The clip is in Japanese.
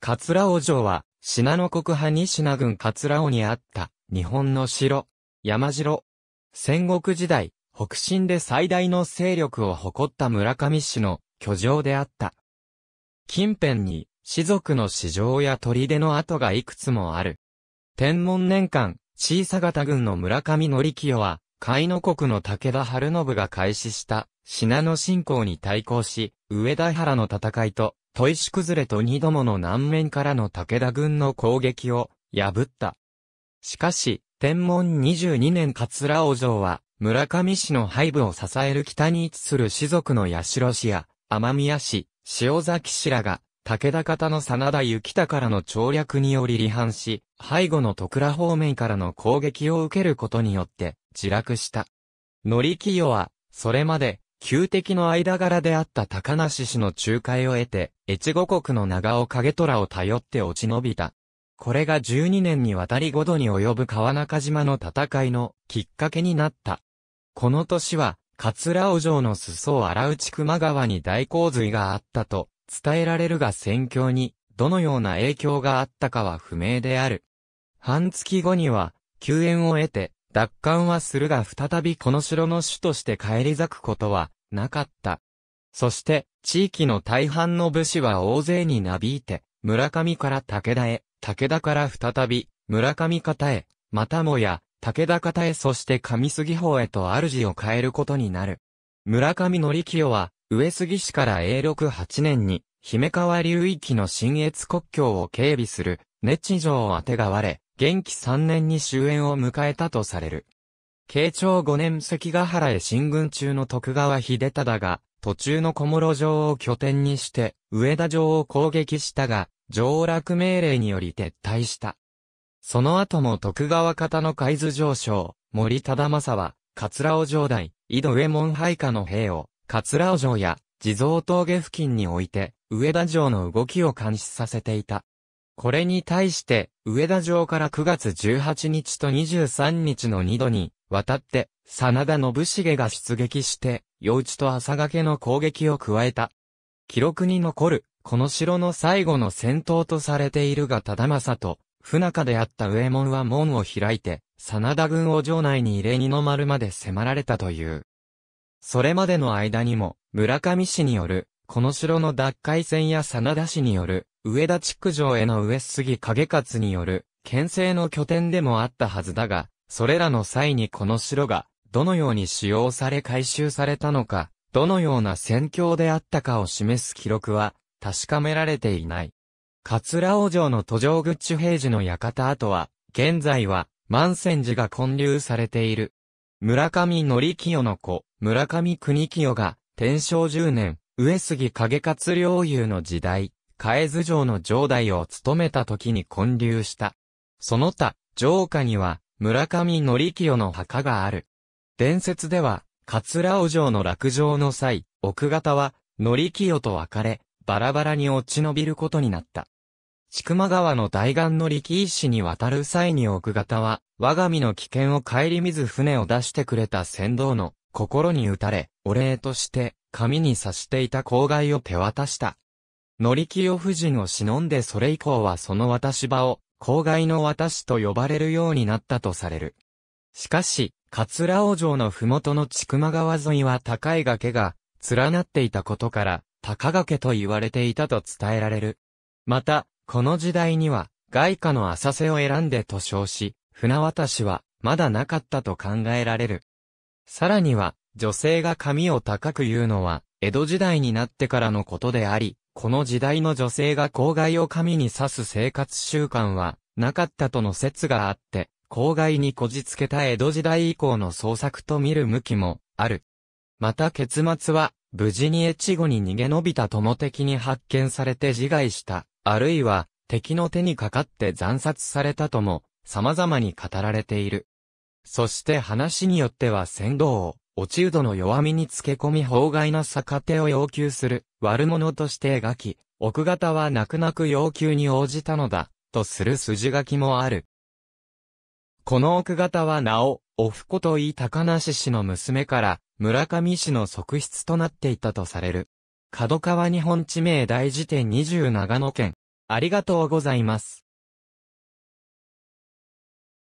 桂尾城は、信濃国派西名郡桂尾にあった、日本の城、山城。戦国時代、北進で最大の勢力を誇った村上氏の居城であった。近辺に、士族の市場や砦の跡がいくつもある。天文年間、小さ型軍の村上紀清は、海の国の武田晴信が開始した、信濃侵攻に対抗し、上田原の戦いと、砥石崩れと二度もの南面からの武田軍の攻撃を破った。しかし、天文22年桂尾城は、村上市の背部を支える北に位置する士族の八代市や、天宮市、塩崎市らが、武田方の真田幸田からの調略により離反し、背後の徳良方面からの攻撃を受けることによって、自落した。則清は、それまで、旧敵の間柄であった高梨氏の仲介を得て、越後国の長尾影虎を頼って落ち延びた。これが12年にわたり5度に及ぶ川中島の戦いのきっかけになった。この年は、桂尾城の裾を荒内熊川に大洪水があったと伝えられるが戦況にどのような影響があったかは不明である。半月後には、救援を得て、奪還はするが再びこの城の主として返り咲くことはなかった。そして、地域の大半の武士は大勢になびいて、村上から武田へ、武田から再び、村上方へ、またもや、武田方へそして上杉方へと主を変えることになる。村上則清は、上杉市から永禄8年に、姫川流域の新越国境を警備する、熱地城をあてがわれ、元気3年に終焉を迎えたとされる。慶長5年関ヶ原へ進軍中の徳川秀忠が、途中の小諸城を拠点にして、上田城を攻撃したが、上落命令により撤退した。その後も徳川方の海津上昇、森忠政は、桂尾城代、井戸上門配下の兵を、桂尾城や、地蔵峠付近において、上田城の動きを監視させていた。これに対して、上田城から9月18日と23日の2度に、渡って、真田信繁が出撃して、幼稚と朝掛けの攻撃を加えた。記録に残る、この城の最後の戦闘とされているが忠政と、不仲であった上門は門を開いて、真田軍を城内に入れ二の丸まで迫られたという。それまでの間にも、村上氏による、この城の奪回戦や真田氏による、上田築城への上杉景勝による、県政の拠点でもあったはずだが、それらの際にこの城が、どのように使用され回収されたのか、どのような戦況であったかを示す記録は、確かめられていない。桂王城の途上口平時の館跡は、現在は、万泉寺が建立されている。村上則清の子、村上国清が、天正10年、上杉景勝領有の時代、海津城の城代を務めた時に建立した。その他、城下には、村上則清の墓がある。伝説では、桂尾城の落城の際、奥方は、則清と別れ、バラバラに落ち延びることになった。千曲川の大岸の力石に渡る際に奥方は、我が身の危険を顧みず船を出してくれた船頭の心に打たれ、お礼として、紙に刺していた公害を手渡した。乗り気を夫人を忍んでそれ以降はその渡し場を、郊外の渡しと呼ばれるようになったとされる。しかし、桂尾城の麓の千曲川沿いは高い崖が連なっていたことから、高崖と言われていたと伝えられる。また、この時代には、外貨の浅瀬を選んでと称し、船渡しは、まだなかったと考えられる。さらには、女性が髪を高く言うのは、江戸時代になってからのことであり、この時代の女性が公害を神に刺す生活習慣は、なかったとの説があって、公害にこじつけた江戸時代以降の創作と見る向きも、ある。また結末は、無事に越後に逃げ延びた友敵に発見されて自害した、あるいは、敵の手にかかって惨殺されたとも、様々に語られている。そして話によっては船頭を、落ちうどの弱みにつけ込み法外な逆手を要求する悪者として描き、奥方は泣く泣く要求に応じたのだ、とする筋書きもある。この奥方はなお、おふこといい高梨氏の娘から村上氏の側室となっていたとされる。角川日本地名大辞典20長野県。ありがとうございます。